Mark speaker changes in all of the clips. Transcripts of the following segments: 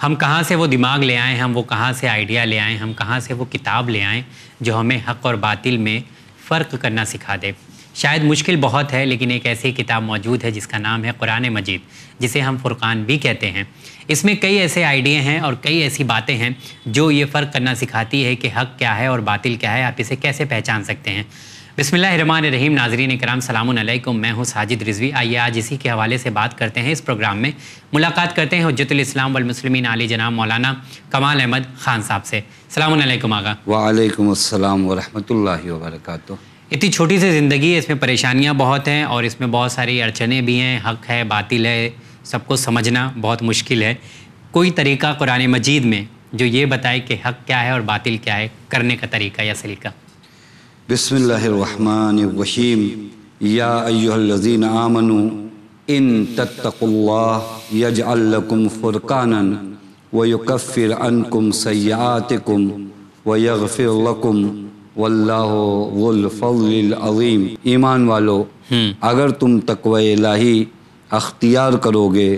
Speaker 1: हम कहाँ से वो दिमाग ले आए हम वो कहाँ से आइडिया ले आए हम कहाँ से वो किताब ले आए जो हमें हक और बातिल में फ़र्क करना सिखा दे शायद मुश्किल बहुत है लेकिन एक ऐसी किताब मौजूद है जिसका नाम है कुरान मजीद जिसे हम फ़ुरक़ान भी कहते हैं इसमें कई ऐसे आइडिए हैं और कई ऐसी बातें हैं जो ये फ़र्क करना सिखाती है कि हक़ क्या है और बातिल क्या है आप इसे कैसे पहचान सकते हैं बिसमान रहीम नाजरीन कराम सलामकुम मैं हूँ साजिद रिजवी आइए आज इसी के हवाले से बात करते हैं इस प्रोग्राम में मुलाकात करते हैं इस्लाम वलमसलमिन आली जनाब मौलाना कमाल अहमद खान साहब से सलामकुम आगा
Speaker 2: वालेकुम असलम वरहमल वर्का
Speaker 1: इतनी छोटी सी ज़िंदगी है इसमें परेशानियाँ बहुत हैं और इसमें बहुत सारी अड़चने भी हैं हक है बातिल है सबको समझना बहुत मुश्किल है कोई तरीका कुरान मजीद में जो ये बताए कि हक क्या है और बातिल क्या है करने का तरीका या सलीका
Speaker 2: बसमीम याजीन अय्युहल्लज़ीन इन तत्तकुल्लाह यजअल्लकुम अनकुम सय्यातिकुम व यगफ़िर लकुम वल्लाफ़ीम ईमान वालो हम्म। अगर तुम तकवा लाही अख्तियार करोगे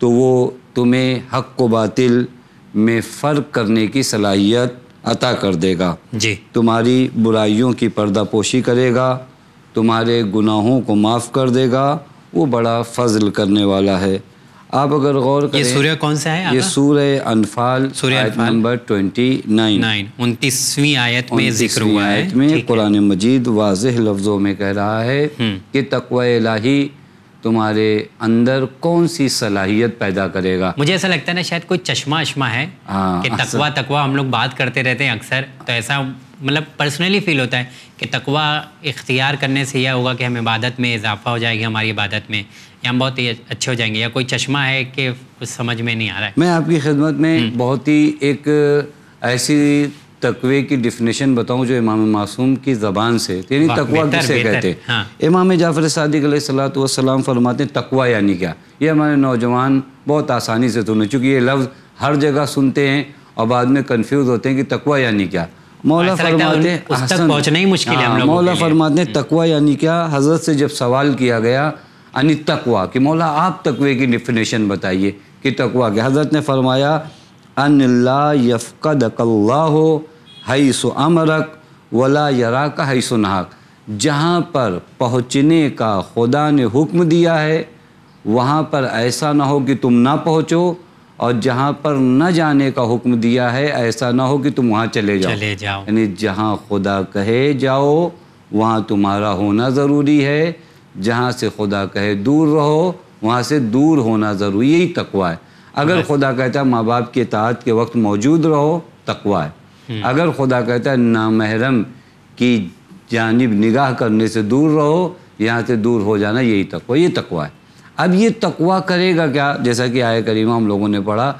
Speaker 2: तो वो तुम्हें हक को बातिल में फ़र्क करने की सलाहियत अता कर देगा जी तुम्हारी बुराइयों की पर्दापोशी करेगा तुम्हारे गुनाहों को माफ़ कर देगा वो बड़ा फजल करने वाला है आप अगर गौर करें ये सूर्य कौन सा है ये सूर्य अनफाल सूर्य नंबर ट्वेंटी नाइन
Speaker 1: उनतीसवीं
Speaker 2: आयत में जिक्र हुआ है में कुरान मजीद वाज लफ्ज़ों में कह रहा है हम्म। कि तकवा इलाही
Speaker 1: तुम्हारे अंदर कौन सी सलाहियत पैदा करेगा मुझे ऐसा लगता है ना शायद कोई चश्मा अश्मा है हाँ, कि तकवा तकवा हम लोग बात करते रहते हैं अक्सर तो ऐसा मतलब पर्सनली फील होता है कि तकवा इख्तियार करने से यह होगा कि हम इबादत में इजाफा हो जाएगी हमारी इबादत में या हम बहुत ही अच्छे हो जाएंगे या कोई चश्मा है कि कुछ समझ में नहीं आ रहा है मैं आपकी
Speaker 2: खिदमत में हम्म। बहुत ही एक ऐसी तकवे की डिफिनेशन बताऊं जो इमाम मासूम की ज़बान से तो यानी तकवा किसे कहते हैं हाँ। इमाम जाफ़र सदक सलाम फरमाते हैं तकवा यानी क्या ये हमारे नौजवान बहुत आसानी से सुने चूँकि ये लफ्ज़ हर जगह सुनते हैं और बाद में कन्फ्यूज़ होते हैं कि तकवा यानी क्या मौला फरमाते हैं मुश्किल है हाँ, मौला फरमाते हैं हम्म। तकवा यानी क्या हज़रत से जब सवाल किया गया यानी तकवा कि मौला आप तकवे की डिफिनेशन बताइए कि तकवा क्या हज़रत ने फरमाया अन ला यफ़क़द हो हई सो अमरक वला यरा का हई सो नहाक जहाँ पर पहुँचने का खुदा ने हुक्म दिया है वहाँ पर ऐसा ना हो कि तुम ना पहुँचो और जहाँ पर न जाने का हुक्म दिया है ऐसा ना हो कि तुम वहाँ चले जाओ चले जाओ यानी जहाँ खुदा कहे जाओ वहाँ तुम्हारा होना ज़रूरी है जहाँ से खुदा कहे दूर रहो वहाँ से दूर होना ज़रूरी यही तकवा है अगर खुदा कहता है माँ बाप के तात के वक्त मौजूद रहो तकवा है हम्म। अगर खुदा कहता है नामहरम की जानब निगाह करने से दूर रहो यहाँ से दूर हो जाना यही तकवा ये तकवा है अब ये तकवा करेगा क्या जैसा कि आय करीमा हम लोगों ने पढ़ा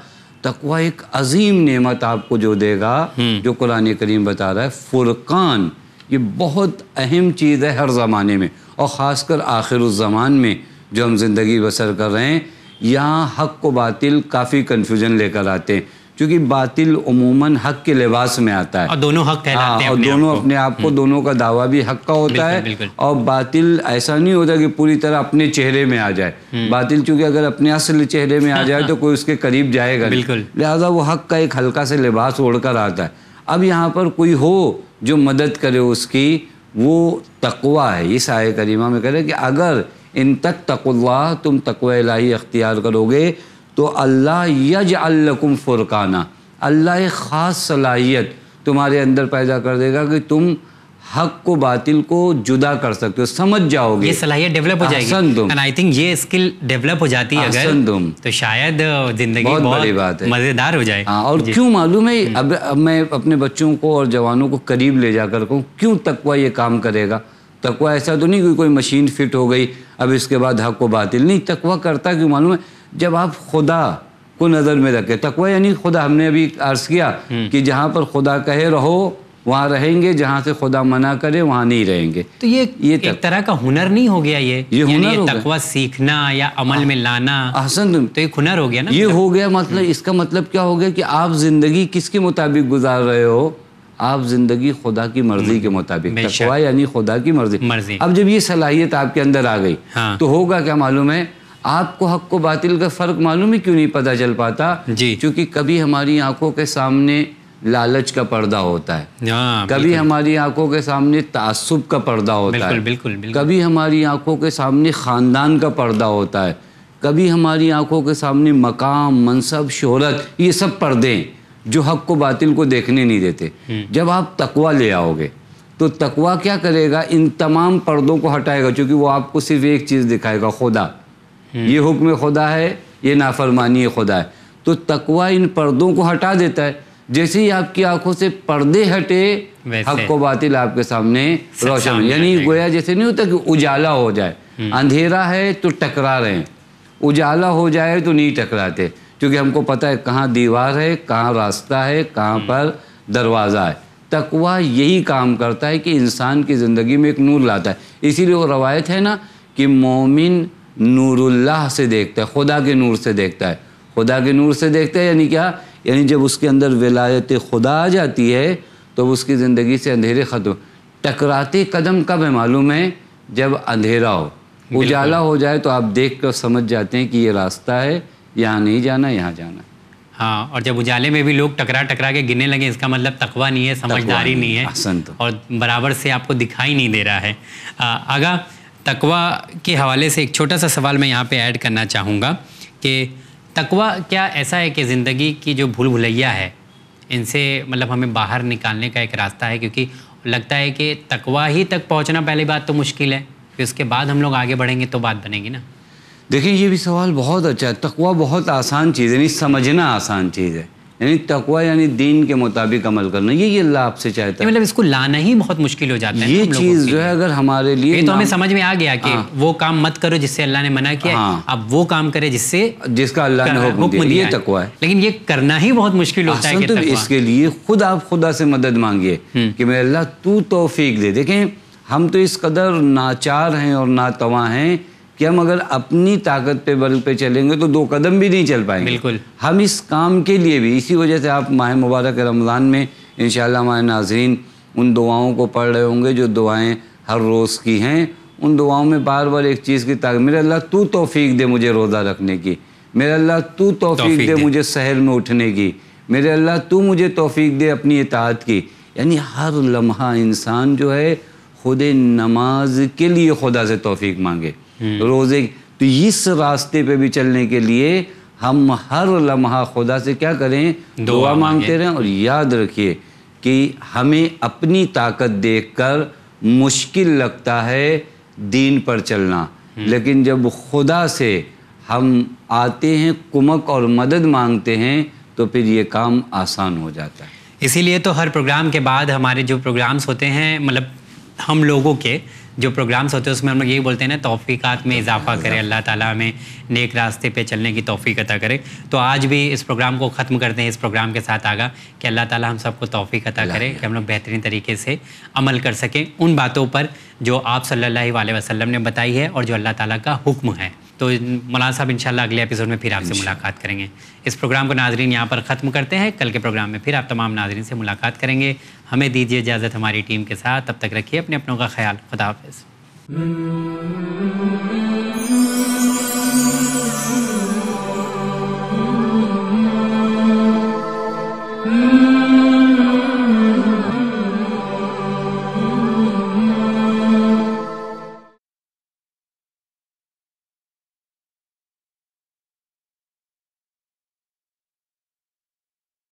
Speaker 2: तकवा एक अजीम नेमत आपको जो देगा हम्म। जो कुरान करीम बता रहा है फुरकान ये बहुत अहम चीज़ है हर ज़माने में और ख़ासकर आखिर उस ज़मान में जो हम ज़िंदगी बसर कर रहे हैं यहाँ हक को बातिल काफ़ी कन्फ्यूजन लेकर आते हैं क्योंकि बातिल उमूमन हक के लिबास में आता है
Speaker 1: और दोनों हक कहलाते हाँ, हैं और दोनों
Speaker 2: अपने आप को हम्म। दोनों का दावा भी हक का होता है और बातिल ऐसा नहीं होता कि पूरी तरह अपने चेहरे में आ जाए हम्म। बातिल चूंकि अगर अपने असल चेहरे में आ जाए तो कोई उसके करीब जाएगा लिहाजा वो हक का एक हल्का से लिबास ओढ़कर आता है अब यहाँ पर कोई हो जो मदद करे उसकी वो तकवा है इस आय करीमा में कह रहे कि अगर इन तक तकवा तुम तकवा इलाही अख्तियार करोगे तो अल्लाह यज अल्लकुम फ़ुरकाना अल्लाह एक ख़ास सलाहियत तुम्हारे अंदर पैदा कर देगा कि तुम हक को बातिल को जुदा कर सकते हो समझ जाओगे ये सलाहियत डेवलप हो जाएगी एंड
Speaker 1: आई थिंक ये स्किल डेवलप हो जाती है अगर तुम तो शायद जिंदगी बहुत, बहुत बड़ी बात है मज़ेदार हो जाए हाँ और क्यों
Speaker 2: मालूम है हम्म। अब अब मैं अपने बच्चों को और जवानों को करीब ले जाकर कहूँ क्यों तकवा ये काम करेगा तकवा ऐसा तो नहीं कि कोई मशीन फिट हो गई अब इसके बाद हक को बातिल नहीं तकवा करता क्यों मालूम है जब आप खुदा को नज़र में रखें तकवा यानी खुदा हमने अभी अर्ज़ किया हम्म। कि जहाँ पर खुदा कहे रहो वहाँ रहेंगे जहाँ से खुदा मना करे वहाँ नहीं रहेंगे
Speaker 1: तो ये ये एक तरह का हुनर नहीं हो गया ये ये हुनर तकवा सीखना या अमल आ, हाँ। में लाना हसन तो एक हुनर हो गया ना ये मतलब हो गया
Speaker 2: मतलब हम्म। इसका मतलब क्या हो गया कि आप जिंदगी किसके मुताबिक गुजार रहे हो आप जिंदगी खुदा की मर्जी हम्म। के मुताबिक तकवा यानी खुदा की मर्जी मर्जी अब जब ये सलाहियत आपके अंदर आ गई हाँ। तो होगा क्या मालूम है आपको हक को बातिल का फ़र्क मालूम ही क्यों नहीं पता चल पाता जी क्योंकि कभी हमारी आंखों के सामने लालच का पर्दा होता है हाँ, कभी हमारी आंखों के सामने तासुब का पर्दा होता बिल्कुल, है बिल्कुल, बिल्कुल कभी हमारी आंखों के सामने ख़ानदान का पर्दा होता है कभी हमारी आंखों के सामने मकाम मनसब शहरत ये सब पर्दे जो हक को बातिल को देखने नहीं देते हम्म। जब आप तकवा ले आओगे तो तकवा क्या करेगा इन तमाम पर्दों को हटाएगा क्योंकि वो आपको सिर्फ एक चीज़ दिखाएगा खुदा हम्म। ये हुक्म खुदा है ये नाफरमानी खुदा है तो तकवा इन पर्दों को हटा देता है जैसे ही आपकी आंखों से पर्दे हटे हक को बातिल आपके सामने रोशन यानी गोया जैसे नहीं होता कि उजाला हो जाए हम्म। अंधेरा है तो टकरा रहे हैं उजाला हो जाए तो नहीं टकराते क्योंकि हमको पता है कहाँ दीवार है कहाँ रास्ता है कहाँ हम्म। पर दरवाज़ा है तकवा यही काम करता है कि इंसान की ज़िंदगी में एक नूर लाता है इसीलिए वो रवायत है ना कि मोमिन नूरुल्लाह से देखता है खुदा के नूर से देखता है खुदा के नूर से देखता है यानी क्या यानी जब उसके अंदर विलायत खुदा आ जाती है तो उसकी ज़िंदगी से अंधेरे ख़त्म टकराते कदम कब है मालूम है जब अंधेरा हो उजाला हो जाए तो आप देख कर समझ जाते हैं कि ये रास्ता है यहाँ नहीं जाना यहाँ जाना
Speaker 1: हाँ और जब उजाले में भी लोग टकरा टकरा के गिरने लगे इसका मतलब तकवा नहीं है समझदारी नहीं, नहीं है तो। और बराबर से आपको दिखाई नहीं दे रहा है आगा तकवा के हवाले से एक छोटा सा सवाल मैं यहाँ पे ऐड करना चाहूँगा कि तकवा क्या ऐसा है कि ज़िंदगी की जो भूल भुलैया है इनसे मतलब हमें बाहर निकालने का एक रास्ता है क्योंकि लगता है कि तकवा ही तक पहुँचना पहली बात तो मुश्किल है फिर उसके बाद हम लोग आगे बढ़ेंगे तो बात बनेगी ना
Speaker 2: देखिए ये भी सवाल बहुत अच्छा है तकवा बहुत आसान चीज़ है नहीं समझना आसान चीज़ है यानी तकवा यानी दीन के मुताबिक अमल करना ये ये अल्लाह आपसे चाहता है मतलब इसको लाना ही
Speaker 1: बहुत मुश्किल हो जाता है
Speaker 2: ये चीज़ जो है अगर हमारे लिए तो हमें समझ
Speaker 1: में आ गया कि हाँ। वो काम मत करो जिससे अल्लाह ने मना किया हाँ। अब वो काम करे जिससे जिसका अल्लाह ने हुक्म दिया ये तकवा है लेकिन ये करना ही बहुत मुश्किल होता है तो इसके
Speaker 2: लिए खुद आप खुदा से मदद मांगिए हम्म। कि मेरे अल्लाह तू तोफीक दे देखें हम तो इस कदर नाचार हैं और नातवा हैं कि हम अगर अपनी ताकत पे बल पे चलेंगे तो दो कदम भी नहीं चल पाएंगे बिल्कुल हम इस काम के लिए भी इसी वजह से आप माह मुबारक रमज़ान में इन हमारे नाजरीन उन दुआओं को पढ़ रहे होंगे जो दुआएँ हर रोज़ की हैं उन दुआओं में बार बार एक चीज़ की ताकत मेरे अल्लाह तू तोफ़ी दे मुझे रोज़ा रखने की मेरे अल्लाह तू तोफ़ी दे, दे मुझे शहर में उठने की मेरे अल्लाह तू मुझे तोफ़ी दे अपनी इतात की यानी हर लम्हा इंसान जो है खुद नमाज के लिए खुदा से तोफ़ी मांगे हम्म। रोज़े तो इस रास्ते पे भी चलने के लिए हम हर लम्हा खुदा से क्या करें दुआ मांगते रहें और याद रखिए कि हमें अपनी ताकत देखकर मुश्किल लगता है दीन पर चलना हम्म। लेकिन जब खुदा से हम आते हैं कुमक और मदद मांगते हैं तो फिर ये काम आसान हो जाता है
Speaker 1: इसीलिए तो हर प्रोग्राम के बाद हमारे जो प्रोग्राम्स होते हैं मतलब हम लोगों के जो प्रोग्राम्स होते हैं उसमें हम लोग यही बोलते हैं ना तोफ़ीक़ात में इजाफा करें हाँ। अल्लाह ताला हमें नेक रास्ते पे चलने की तोफ़ी अता करे तो आज भी इस प्रोग्राम को ख़त्म करते हैं इस प्रोग्राम के साथ आगा कि अल्लाह ताला हम सबको तोफ़ी अता करे कि हम लोग बेहतरीन तरीके से अमल कर सकें उन बातों पर जो आप सल्ला अलैहि ने बताई है और जो अल्लाह ताली का हुक्म है तो मौलाना साहब इंशाल्लाह अगले एपिसोड में फिर आपसे मुलाकात करेंगे इस प्रोग्राम को नाजरीन यहाँ पर ख़त्म करते हैं कल के प्रोग्राम में फिर आप तमाम नाजरीन से मुलाकात करेंगे हमें दीजिए इजाज़त हमारी टीम के साथ तब तक रखिए अपने अपनों का ख्याल खुदाफ़